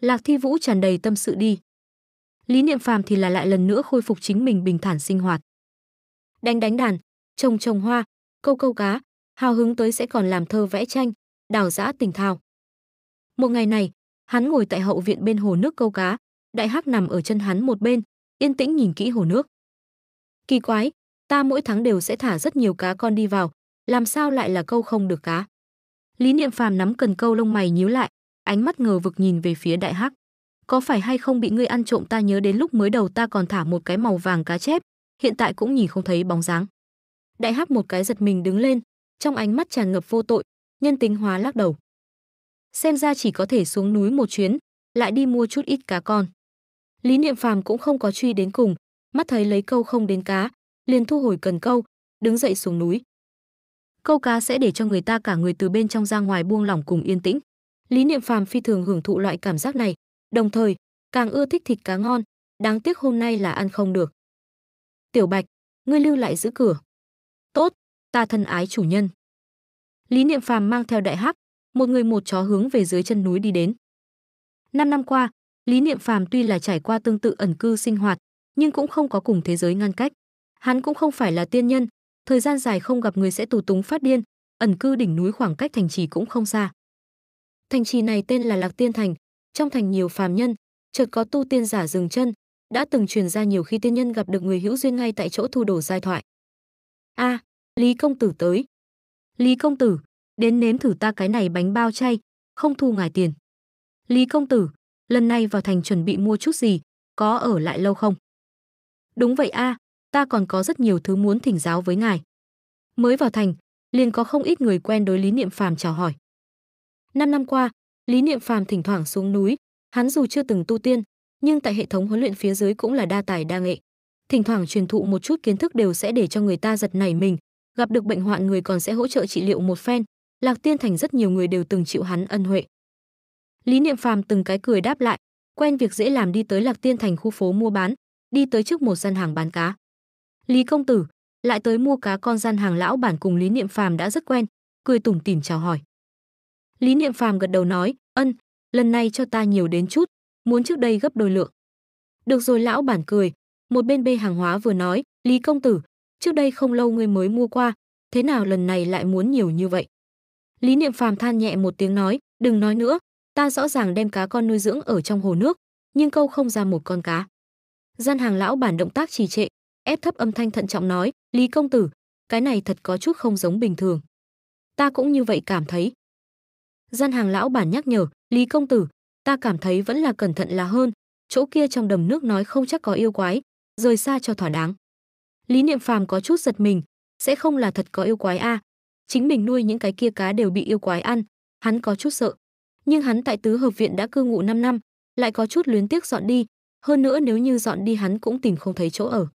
Lạc Thi Vũ tràn đầy tâm sự đi. Lý Niệm Phàm thì là lại lần nữa khôi phục chính mình bình thản sinh hoạt. Đánh đánh đàn, trồng trồng hoa, câu câu cá, hào hứng tới sẽ còn làm thơ vẽ tranh, đào giã tình thao. Một ngày này, hắn ngồi tại hậu viện bên hồ nước câu cá, đại hắc nằm ở chân hắn một bên, yên tĩnh nhìn kỹ hồ nước. Kỳ quái, ta mỗi tháng đều sẽ thả rất nhiều cá con đi vào, làm sao lại là câu không được cá? Lý Niệm Phàm nắm cần câu lông mày nhíu lại, ánh mắt ngờ vực nhìn về phía đại hắc có phải hay không bị ngươi ăn trộm ta nhớ đến lúc mới đầu ta còn thả một cái màu vàng cá chép hiện tại cũng nhìn không thấy bóng dáng đại hắc một cái giật mình đứng lên trong ánh mắt tràn ngập vô tội nhân tính hóa lắc đầu xem ra chỉ có thể xuống núi một chuyến lại đi mua chút ít cá con lý niệm phàm cũng không có truy đến cùng mắt thấy lấy câu không đến cá liền thu hồi cần câu đứng dậy xuống núi câu cá sẽ để cho người ta cả người từ bên trong ra ngoài buông lỏng cùng yên tĩnh Lý Niệm Phàm phi thường hưởng thụ loại cảm giác này, đồng thời càng ưa thích thịt cá ngon, đáng tiếc hôm nay là ăn không được. Tiểu Bạch, ngươi lưu lại giữ cửa. Tốt, ta thân ái chủ nhân. Lý Niệm Phàm mang theo đại hắc, một người một chó hướng về dưới chân núi đi đến. Năm năm qua, Lý Niệm Phàm tuy là trải qua tương tự ẩn cư sinh hoạt, nhưng cũng không có cùng thế giới ngăn cách. Hắn cũng không phải là tiên nhân, thời gian dài không gặp người sẽ tù túng phát điên, ẩn cư đỉnh núi khoảng cách thành trì cũng không xa. Thành trì này tên là Lạc Tiên Thành, trong thành nhiều phàm nhân, chợt có tu tiên giả dừng chân, đã từng truyền ra nhiều khi tiên nhân gặp được người hữu duyên ngay tại chỗ thu đồ giai thoại. A, à, Lý công tử tới. Lý công tử, đến nếm thử ta cái này bánh bao chay, không thu ngài tiền. Lý công tử, lần này vào thành chuẩn bị mua chút gì, có ở lại lâu không? Đúng vậy a, à, ta còn có rất nhiều thứ muốn thỉnh giáo với ngài. Mới vào thành, liền có không ít người quen đối Lý Niệm Phàm chào hỏi. 5 năm qua, Lý Niệm Phàm thỉnh thoảng xuống núi, hắn dù chưa từng tu tiên, nhưng tại hệ thống huấn luyện phía dưới cũng là đa tài đa nghệ. Thỉnh thoảng truyền thụ một chút kiến thức đều sẽ để cho người ta giật nảy mình, gặp được bệnh hoạn người còn sẽ hỗ trợ trị liệu một phen. Lạc Tiên Thành rất nhiều người đều từng chịu hắn ân huệ. Lý Niệm Phàm từng cái cười đáp lại, quen việc dễ làm đi tới Lạc Tiên Thành khu phố mua bán, đi tới trước một gian hàng bán cá. Lý công tử, lại tới mua cá con gian hàng lão bản cùng Lý Niệm Phàm đã rất quen, cười tủm tỉm chào hỏi. Lý Niệm Phàm gật đầu nói, "Ân, lần này cho ta nhiều đến chút, muốn trước đây gấp đôi lượng." Được rồi lão bản cười, một bên bê hàng hóa vừa nói, "Lý công tử, trước đây không lâu ngươi mới mua qua, thế nào lần này lại muốn nhiều như vậy?" Lý Niệm Phàm than nhẹ một tiếng nói, "Đừng nói nữa, ta rõ ràng đem cá con nuôi dưỡng ở trong hồ nước, nhưng câu không ra một con cá." Gian hàng lão bản động tác trì trệ, ép thấp âm thanh thận trọng nói, "Lý công tử, cái này thật có chút không giống bình thường." Ta cũng như vậy cảm thấy, gian hàng lão bản nhắc nhở lý công tử ta cảm thấy vẫn là cẩn thận là hơn chỗ kia trong đầm nước nói không chắc có yêu quái rời xa cho thỏa đáng lý niệm phàm có chút giật mình sẽ không là thật có yêu quái a à. chính mình nuôi những cái kia cá đều bị yêu quái ăn hắn có chút sợ nhưng hắn tại tứ hợp viện đã cư ngụ 5 năm lại có chút luyến tiếc dọn đi hơn nữa nếu như dọn đi hắn cũng tìm không thấy chỗ ở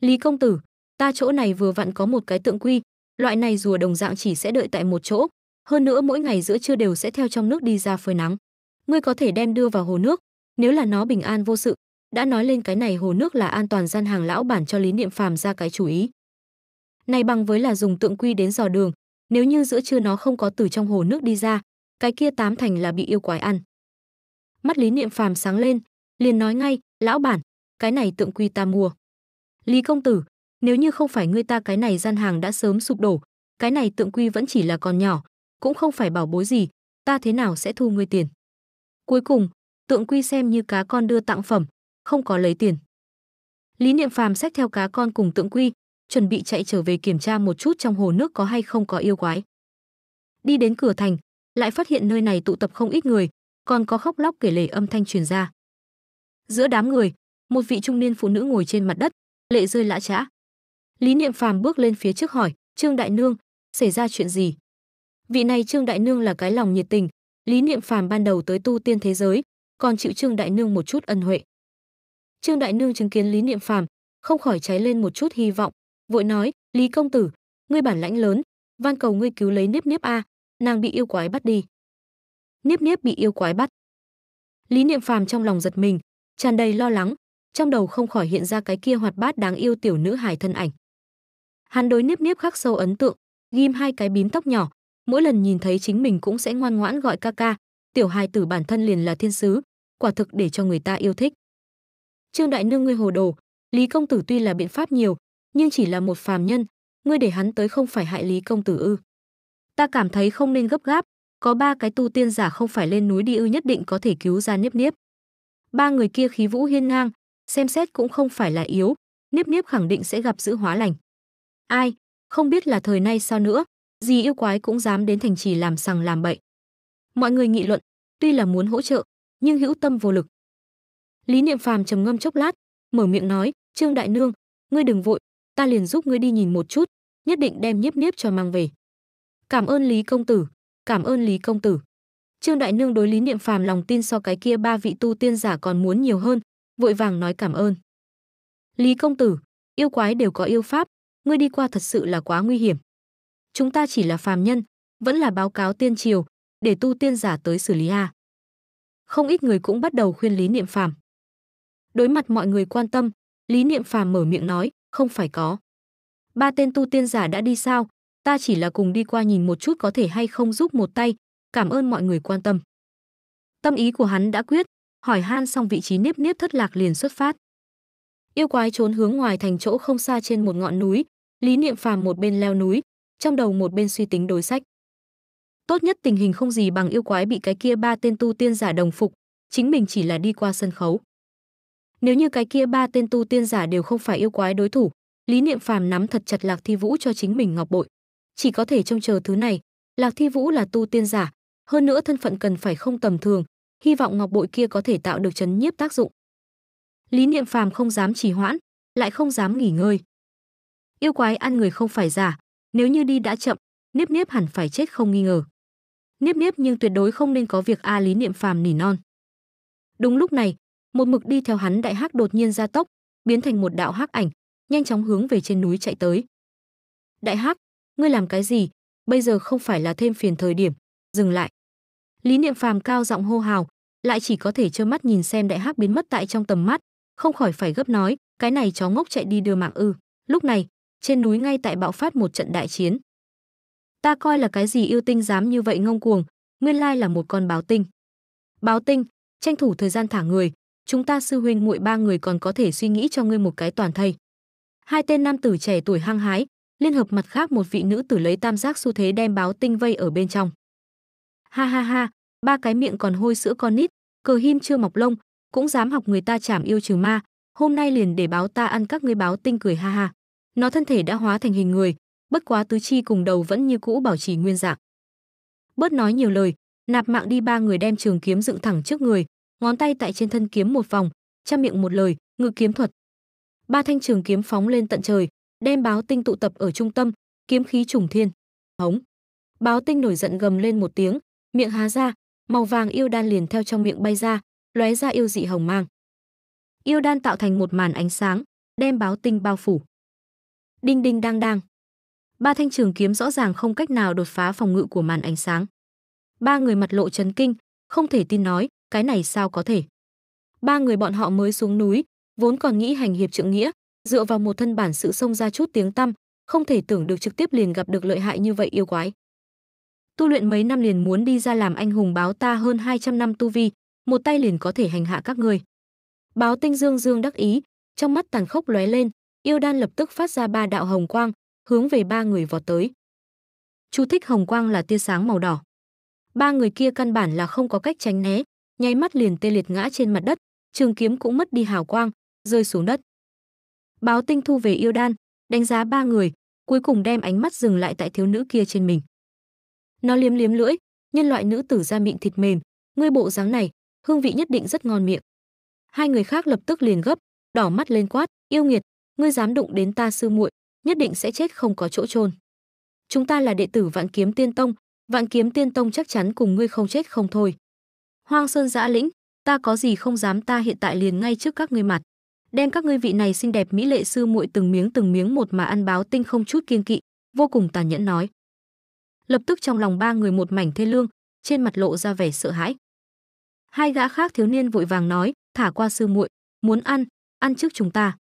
lý công tử ta chỗ này vừa vặn có một cái tượng quy loại này rùa đồng dạng chỉ sẽ đợi tại một chỗ hơn nữa mỗi ngày giữa trưa đều sẽ theo trong nước đi ra phơi nắng. Ngươi có thể đem đưa vào hồ nước, nếu là nó bình an vô sự, đã nói lên cái này hồ nước là an toàn gian hàng lão bản cho Lý Niệm Phàm ra cái chủ ý. Này bằng với là dùng tượng quy đến dò đường, nếu như giữa trưa nó không có từ trong hồ nước đi ra, cái kia tám thành là bị yêu quái ăn. Mắt Lý Niệm Phàm sáng lên, liền nói ngay, lão bản, cái này tượng quy ta mua. Lý công tử, nếu như không phải ngươi ta cái này gian hàng đã sớm sụp đổ, cái này tượng quy vẫn chỉ là còn nhỏ, cũng không phải bảo bối gì, ta thế nào sẽ thu ngươi tiền. Cuối cùng, tượng quy xem như cá con đưa tặng phẩm, không có lấy tiền. Lý Niệm Phàm xách theo cá con cùng tượng quy, chuẩn bị chạy trở về kiểm tra một chút trong hồ nước có hay không có yêu quái. Đi đến cửa thành, lại phát hiện nơi này tụ tập không ít người, còn có khóc lóc kể lể âm thanh truyền ra. Giữa đám người, một vị trung niên phụ nữ ngồi trên mặt đất, lệ rơi lã trã. Lý Niệm Phàm bước lên phía trước hỏi, "Trương đại nương, xảy ra chuyện gì?" Vị này Trương Đại Nương là cái lòng nhiệt tình, Lý Niệm Phàm ban đầu tới tu tiên thế giới, còn chịu Trương Đại Nương một chút ân huệ. Trương Đại Nương chứng kiến Lý Niệm Phàm, không khỏi cháy lên một chút hy vọng, vội nói: "Lý công tử, ngươi bản lãnh lớn, van cầu ngươi cứu lấy Niếp Niếp a, nàng bị yêu quái bắt đi." Niếp Niếp bị yêu quái bắt. Lý Niệm Phàm trong lòng giật mình, tràn đầy lo lắng, trong đầu không khỏi hiện ra cái kia hoạt bát đáng yêu tiểu nữ hài thân ảnh. Hắn đối Niếp Niếp khắc sâu ấn tượng, ghim hai cái bím tóc nhỏ, mỗi lần nhìn thấy chính mình cũng sẽ ngoan ngoãn gọi ca ca, tiểu hài tử bản thân liền là thiên sứ, quả thực để cho người ta yêu thích. Trương đại nương ngươi hồ đồ, Lý công tử tuy là biện pháp nhiều, nhưng chỉ là một phàm nhân, ngươi để hắn tới không phải hại Lý công tử ư? Ta cảm thấy không nên gấp gáp, có ba cái tu tiên giả không phải lên núi đi ư nhất định có thể cứu ra Niếp Niếp. Ba người kia khí vũ hiên ngang, xem xét cũng không phải là yếu, Niếp Niếp khẳng định sẽ gặp giữ hóa lành. Ai, không biết là thời nay sao nữa, gì yêu quái cũng dám đến thành trì làm sằng làm bậy. Mọi người nghị luận, tuy là muốn hỗ trợ, nhưng hữu tâm vô lực. Lý Niệm Phàm trầm ngâm chốc lát, mở miệng nói, "Trương đại nương, ngươi đừng vội, ta liền giúp ngươi đi nhìn một chút, nhất định đem nhiếp nhiếp cho mang về." "Cảm ơn Lý công tử, cảm ơn Lý công tử." Trương đại nương đối Lý Niệm Phàm lòng tin so cái kia ba vị tu tiên giả còn muốn nhiều hơn, vội vàng nói cảm ơn. "Lý công tử, yêu quái đều có yêu pháp, ngươi đi qua thật sự là quá nguy hiểm." chúng ta chỉ là phàm nhân, vẫn là báo cáo tiên triều, để tu tiên giả tới xử lý a Không ít người cũng bắt đầu khuyên Lý Niệm Phàm. Đối mặt mọi người quan tâm, Lý Niệm Phàm mở miệng nói, không phải có. Ba tên tu tiên giả đã đi sao, ta chỉ là cùng đi qua nhìn một chút có thể hay không giúp một tay, cảm ơn mọi người quan tâm. Tâm ý của hắn đã quyết, hỏi han xong vị trí nếp nếp thất lạc liền xuất phát. Yêu quái trốn hướng ngoài thành chỗ không xa trên một ngọn núi, Lý Niệm Phàm một bên leo núi, trong đầu một bên suy tính đối sách. Tốt nhất tình hình không gì bằng yêu quái bị cái kia ba tên tu tiên giả đồng phục, chính mình chỉ là đi qua sân khấu. Nếu như cái kia ba tên tu tiên giả đều không phải yêu quái đối thủ, Lý Niệm Phàm nắm thật chặt Lạc Thi Vũ cho chính mình ngọc bội, chỉ có thể trông chờ thứ này. Lạc Thi Vũ là tu tiên giả, hơn nữa thân phận cần phải không tầm thường, hy vọng ngọc bội kia có thể tạo được chấn nhiếp tác dụng. Lý Niệm Phàm không dám trì hoãn, lại không dám nghỉ ngơi. Yêu quái ăn người không phải giả, nếu như đi đã chậm, Niếp Niếp hẳn phải chết không nghi ngờ. Niếp Niếp nhưng tuyệt đối không nên có việc A Lý Niệm Phàm nỉ non. Đúng lúc này, một mực đi theo hắn đại hắc đột nhiên ra tốc, biến thành một đạo hắc ảnh, nhanh chóng hướng về trên núi chạy tới. Đại hắc, ngươi làm cái gì? Bây giờ không phải là thêm phiền thời điểm, dừng lại. Lý Niệm Phàm cao giọng hô hào, lại chỉ có thể trơ mắt nhìn xem đại hắc biến mất tại trong tầm mắt, không khỏi phải gấp nói, cái này chó ngốc chạy đi đưa mạng ư? Lúc này, trên núi ngay tại bạo phát một trận đại chiến. Ta coi là cái gì yêu tinh dám như vậy ngông cuồng, nguyên lai là một con báo tinh. Báo tinh, tranh thủ thời gian thả người, chúng ta sư huynh muội ba người còn có thể suy nghĩ cho ngươi một cái toàn thây. Hai tên nam tử trẻ tuổi hăng hái, liên hợp mặt khác một vị nữ tử lấy tam giác xu thế đem báo tinh vây ở bên trong. Ha ha ha, ba cái miệng còn hôi sữa con nít, cờ him chưa mọc lông, cũng dám học người ta chảm yêu trừ ma, hôm nay liền để báo ta ăn các ngươi báo tinh cười ha ha. Nó thân thể đã hóa thành hình người, bất quá tứ chi cùng đầu vẫn như cũ bảo trì nguyên dạng. Bớt nói nhiều lời, nạp mạng đi ba người đem trường kiếm dựng thẳng trước người, ngón tay tại trên thân kiếm một vòng, trăm miệng một lời, ngự kiếm thuật. Ba thanh trường kiếm phóng lên tận trời, đem báo tinh tụ tập ở trung tâm, kiếm khí trùng thiên. Hống. Báo tinh nổi giận gầm lên một tiếng, miệng há ra, màu vàng yêu đan liền theo trong miệng bay ra, lóe ra yêu dị hồng mang. Yêu đan tạo thành một màn ánh sáng, đem báo tinh bao phủ. Đinh đinh đang đang. Ba thanh trường kiếm rõ ràng không cách nào đột phá phòng ngự của màn ánh sáng. Ba người mặt lộ chấn kinh, không thể tin nói, cái này sao có thể. Ba người bọn họ mới xuống núi, vốn còn nghĩ hành hiệp trượng nghĩa, dựa vào một thân bản sự xông ra chút tiếng tăm, không thể tưởng được trực tiếp liền gặp được lợi hại như vậy yêu quái. Tu luyện mấy năm liền muốn đi ra làm anh hùng báo ta hơn 200 năm tu vi, một tay liền có thể hành hạ các người Báo Tinh Dương Dương đắc ý, trong mắt tàn khốc lóe lên, yêu đan lập tức phát ra ba đạo hồng quang, hướng về ba người vọt tới. Chú thích hồng quang là tia sáng màu đỏ. Ba người kia căn bản là không có cách tránh né, nháy mắt liền tê liệt ngã trên mặt đất, trường kiếm cũng mất đi hào quang, rơi xuống đất. Báo Tinh thu về yêu đan, đánh giá ba người, cuối cùng đem ánh mắt dừng lại tại thiếu nữ kia trên mình. Nó liếm liếm lưỡi, nhân loại nữ tử da mịn thịt mềm, ngươi bộ dáng này, hương vị nhất định rất ngon miệng. Hai người khác lập tức liền gấp, đỏ mắt lên quát, yêu nghiệt, ngươi dám đụng đến ta sư muội, nhất định sẽ chết không có chỗ chôn. Chúng ta là đệ tử Vạn Kiếm Tiên Tông, Vạn Kiếm Tiên Tông chắc chắn cùng ngươi không chết không thôi. Hoang Sơn Giã Lĩnh, ta có gì không dám ta hiện tại liền ngay trước các ngươi mặt, đem các ngươi vị này xinh đẹp mỹ lệ sư muội từng miếng từng miếng một mà ăn báo tinh không chút kiên kỵ, vô cùng tàn nhẫn nói. Lập tức trong lòng ba người một mảnh thê lương, trên mặt lộ ra vẻ sợ hãi. Hai gã khác thiếu niên vội vàng nói, thả qua sư muội, muốn ăn, ăn trước chúng ta.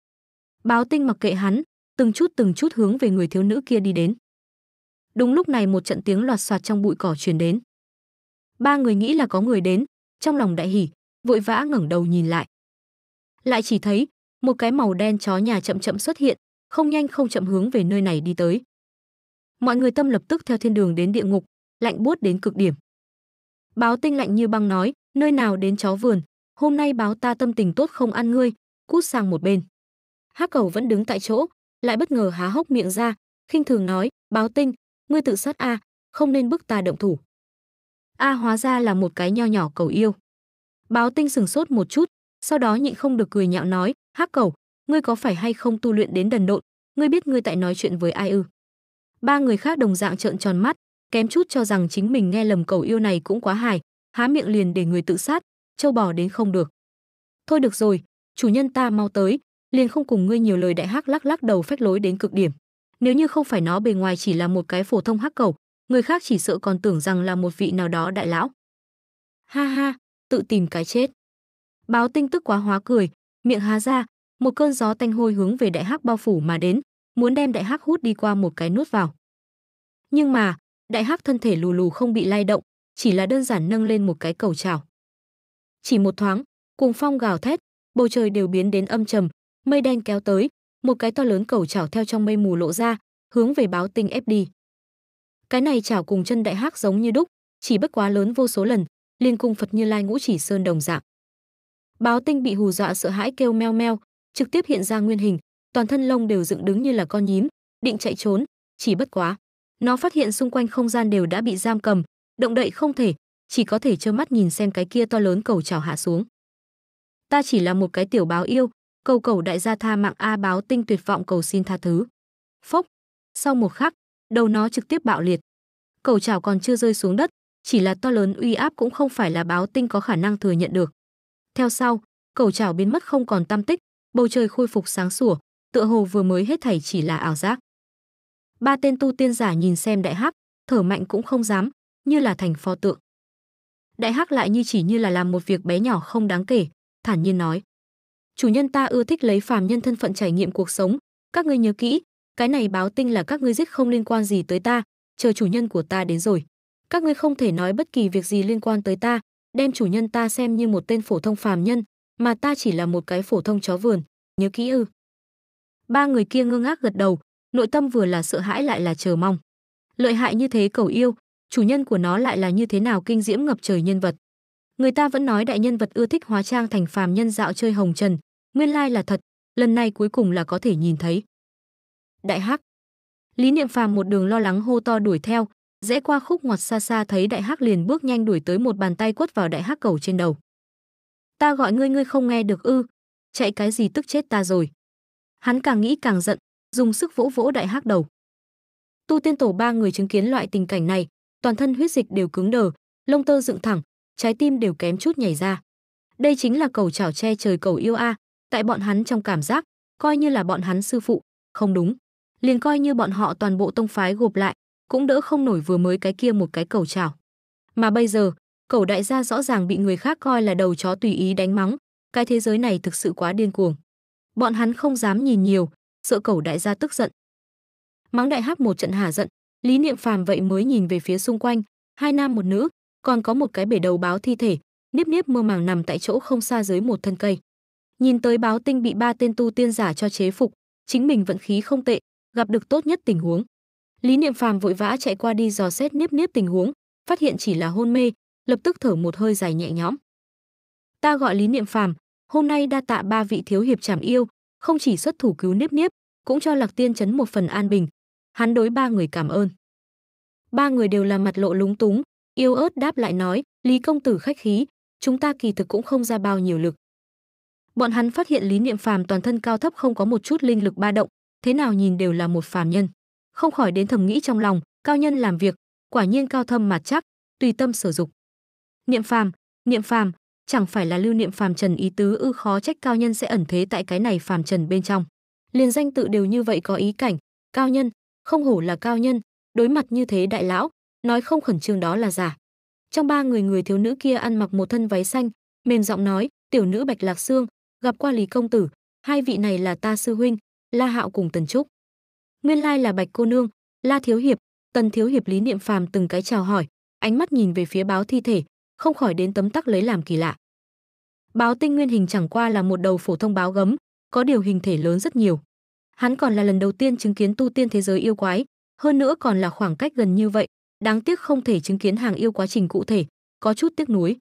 Báo Tinh mặc kệ hắn, từng chút từng chút hướng về người thiếu nữ kia đi đến. Đúng lúc này một trận tiếng loạt soạt trong bụi cỏ truyền đến. Ba người nghĩ là có người đến, trong lòng đại hỉ, vội vã ngẩng đầu nhìn lại. Lại chỉ thấy một cái màu đen chó nhà chậm chậm xuất hiện, không nhanh không chậm hướng về nơi này đi tới. Mọi người tâm lập tức theo thiên đường đến địa ngục, lạnh buốt đến cực điểm. Báo Tinh lạnh như băng nói, nơi nào đến chó vườn, hôm nay báo ta tâm tình tốt không ăn ngươi, cút sang một bên. Hắc Cầu vẫn đứng tại chỗ, lại bất ngờ há hốc miệng ra, khinh thường nói, "Báo Tinh, ngươi tự sát a, không nên bức ta động thủ." A hóa ra là một cái nho nhỏ cầu yêu. Báo Tinh sừng sốt một chút, sau đó nhịn không được cười nhạo nói, "Hắc Cầu, ngươi có phải hay không tu luyện đến đần độn, ngươi biết ngươi tại nói chuyện với ai ư?" Ba người khác đồng dạng trợn tròn mắt, kém chút cho rằng chính mình nghe lầm cầu yêu này cũng quá hài, há miệng liền để người tự sát, châu bò đến không được. Thôi được rồi, chủ nhân ta mau tới, liền không cùng ngươi nhiều lời đại hắc lắc lắc đầu phách lối đến cực điểm nếu như không phải nó bề ngoài chỉ là một cái phổ thông hắc cầu người khác chỉ sợ còn tưởng rằng là một vị nào đó đại lão ha ha tự tìm cái chết báo tinh tức quá hóa cười miệng há ra một cơn gió tanh hôi hướng về đại hắc bao phủ mà đến muốn đem đại hắc hút đi qua một cái nuốt vào nhưng mà đại hắc thân thể lù lù không bị lay động chỉ là đơn giản nâng lên một cái cầu trào chỉ một thoáng cuồng phong gào thét bầu trời đều biến đến âm trầm mây đen kéo tới, một cái to lớn cầu chảo theo trong mây mù lộ ra, hướng về báo tinh ép đi. Cái này chảo cùng chân đại hắc giống như đúc, chỉ bất quá lớn vô số lần, liên cung Phật Như Lai ngũ chỉ sơn đồng dạng. Báo tinh bị hù dọa sợ hãi kêu meo meo, trực tiếp hiện ra nguyên hình, toàn thân lông đều dựng đứng như là con nhím, định chạy trốn, chỉ bất quá. Nó phát hiện xung quanh không gian đều đã bị giam cầm, động đậy không thể, chỉ có thể trơ mắt nhìn xem cái kia to lớn cầu chảo hạ xuống. Ta chỉ là một cái tiểu báo yêu, cầu cầu đại gia tha mạng A báo tinh tuyệt vọng cầu xin tha thứ. Phốc, sau một khắc, đầu nó trực tiếp bạo liệt. Cầu chảo còn chưa rơi xuống đất, chỉ là to lớn uy áp cũng không phải là báo tinh có khả năng thừa nhận được. Theo sau, cầu chảo biến mất không còn tam tích, bầu trời khôi phục sáng sủa, tựa hồ vừa mới hết thảy chỉ là ảo giác. Ba tên tu tiên giả nhìn xem đại hắc, thở mạnh cũng không dám, như là thành pho tượng. Đại hắc lại như chỉ như là làm một việc bé nhỏ không đáng kể, thản nhiên nói: chủ nhân ta ưa thích lấy phàm nhân thân phận trải nghiệm cuộc sống các ngươi nhớ kỹ cái này báo tinh là các ngươi giết không liên quan gì tới ta chờ chủ nhân của ta đến rồi các ngươi không thể nói bất kỳ việc gì liên quan tới ta đem chủ nhân ta xem như một tên phổ thông phàm nhân mà ta chỉ là một cái phổ thông chó vườn nhớ kỹ ư ba người kia ngơ ngác gật đầu nội tâm vừa là sợ hãi lại là chờ mong lợi hại như thế cầu yêu chủ nhân của nó lại là như thế nào kinh diễm ngập trời nhân vật người ta vẫn nói đại nhân vật ưa thích hóa trang thành phàm nhân dạo chơi hồng trần Nguyên lai là thật, lần này cuối cùng là có thể nhìn thấy. Đại Hắc. Lý Niệm Phàm một đường lo lắng hô to đuổi theo, rẽ qua khúc ngoặt xa xa thấy Đại Hắc liền bước nhanh đuổi tới một bàn tay quất vào Đại Hắc cầu trên đầu. Ta gọi ngươi ngươi không nghe được ư? Chạy cái gì tức chết ta rồi. Hắn càng nghĩ càng giận, dùng sức vỗ vỗ Đại Hắc đầu. Tu tiên tổ ba người chứng kiến loại tình cảnh này, toàn thân huyết dịch đều cứng đờ, lông tơ dựng thẳng, trái tim đều kém chút nhảy ra. Đây chính là cầu chảo che trời cầu yêu a, à, tại bọn hắn trong cảm giác, coi như là bọn hắn sư phụ, không đúng, liền coi như bọn họ toàn bộ tông phái gộp lại, cũng đỡ không nổi vừa mới cái kia một cái cầu chảo. Mà bây giờ, cầu đại gia rõ ràng bị người khác coi là đầu chó tùy ý đánh mắng, cái thế giới này thực sự quá điên cuồng. Bọn hắn không dám nhìn nhiều, sợ cầu đại gia tức giận. Mắng đại hắc một trận hả giận, Lý Niệm Phàm vậy mới nhìn về phía xung quanh, hai nam một nữ, còn có một cái bể đầu báo thi thể, niếp niếp mơ màng nằm tại chỗ không xa dưới một thân cây. Nhìn tới báo tinh bị ba tên tu tiên giả cho chế phục, chính mình vận khí không tệ, gặp được tốt nhất tình huống. Lý Niệm Phàm vội vã chạy qua đi dò xét nếp nếp tình huống, phát hiện chỉ là hôn mê, lập tức thở một hơi dài nhẹ nhõm. Ta gọi Lý Niệm Phàm, hôm nay đa tạ ba vị thiếu hiệp trảm yêu, không chỉ xuất thủ cứu nếp nếp, cũng cho Lạc Tiên chấn một phần an bình. Hắn đối ba người cảm ơn. Ba người đều là mặt lộ lúng túng, yêu ớt đáp lại nói, Lý công tử khách khí, chúng ta kỳ thực cũng không ra bao nhiêu lực bọn hắn phát hiện Lý Niệm Phàm toàn thân cao thấp không có một chút linh lực ba động, thế nào nhìn đều là một phàm nhân. Không khỏi đến thầm nghĩ trong lòng, cao nhân làm việc, quả nhiên cao thâm mà chắc, tùy tâm sử dụng Niệm Phàm, Niệm Phàm, chẳng phải là lưu niệm phàm trần ý tứ ư khó trách cao nhân sẽ ẩn thế tại cái này phàm trần bên trong liền danh tự đều như vậy có ý cảnh cao nhân không hổ là cao nhân đối mặt như thế đại lão nói không khẩn trương đó là giả trong ba người người thiếu nữ kia ăn mặc một thân váy xanh mềm giọng nói tiểu nữ bạch lạc xương gặp qua Lý công tử, hai vị này là ta sư huynh, La Hạo cùng Tần Trúc. Nguyên lai là Bạch cô nương, La thiếu hiệp, Tần thiếu hiệp Lý Niệm Phàm từng cái chào hỏi, ánh mắt nhìn về phía báo thi thể, không khỏi đến tấm tắc lấy làm kỳ lạ. Báo tinh nguyên hình chẳng qua là một đầu phổ thông báo gấm, có điều hình thể lớn rất nhiều. Hắn còn là lần đầu tiên chứng kiến tu tiên thế giới yêu quái, hơn nữa còn là khoảng cách gần như vậy, đáng tiếc không thể chứng kiến hàng yêu quá trình cụ thể, có chút tiếc nuối.